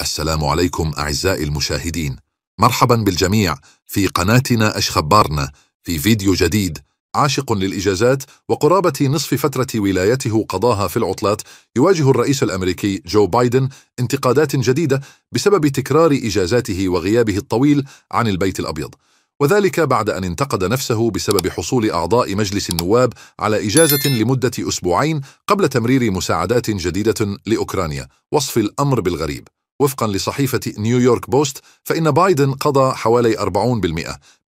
السلام عليكم أعزائي المشاهدين مرحبا بالجميع في قناتنا أش خبارنا في فيديو جديد عاشق للإجازات وقرابة نصف فترة ولايته قضاها في العطلات يواجه الرئيس الأمريكي جو بايدن انتقادات جديدة بسبب تكرار إجازاته وغيابه الطويل عن البيت الأبيض وذلك بعد أن انتقد نفسه بسبب حصول أعضاء مجلس النواب على إجازة لمدة أسبوعين قبل تمرير مساعدات جديدة لأوكرانيا وصف الأمر بالغريب وفقا لصحيفة نيويورك بوست فإن بايدن قضى حوالي 40%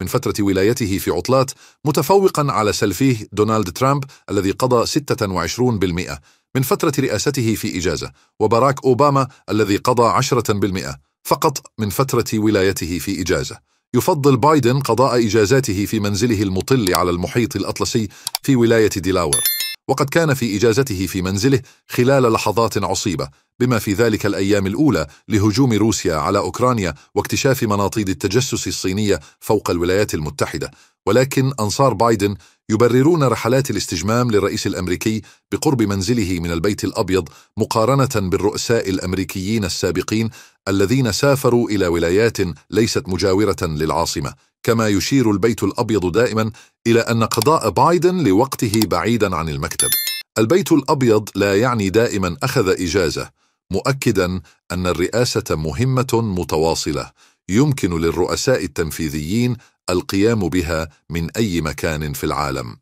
من فترة ولايته في عطلات متفوقا على سلفيه دونالد ترامب الذي قضى 26% من فترة رئاسته في إجازة وباراك أوباما الذي قضى 10% فقط من فترة ولايته في إجازة يفضل بايدن قضاء إجازاته في منزله المطل على المحيط الأطلسي في ولاية ديلاور وقد كان في إجازته في منزله خلال لحظات عصيبة بما في ذلك الأيام الأولى لهجوم روسيا على أوكرانيا واكتشاف مناطيد التجسس الصينية فوق الولايات المتحدة ولكن أنصار بايدن يبررون رحلات الاستجمام للرئيس الأمريكي بقرب منزله من البيت الأبيض مقارنة بالرؤساء الأمريكيين السابقين الذين سافروا إلى ولايات ليست مجاورة للعاصمة كما يشير البيت الأبيض دائما إلى أن قضاء بايدن لوقته بعيدا عن المكتب البيت الأبيض لا يعني دائما أخذ إجازة مؤكدا أن الرئاسة مهمة متواصلة يمكن للرؤساء التنفيذيين القيام بها من أي مكان في العالم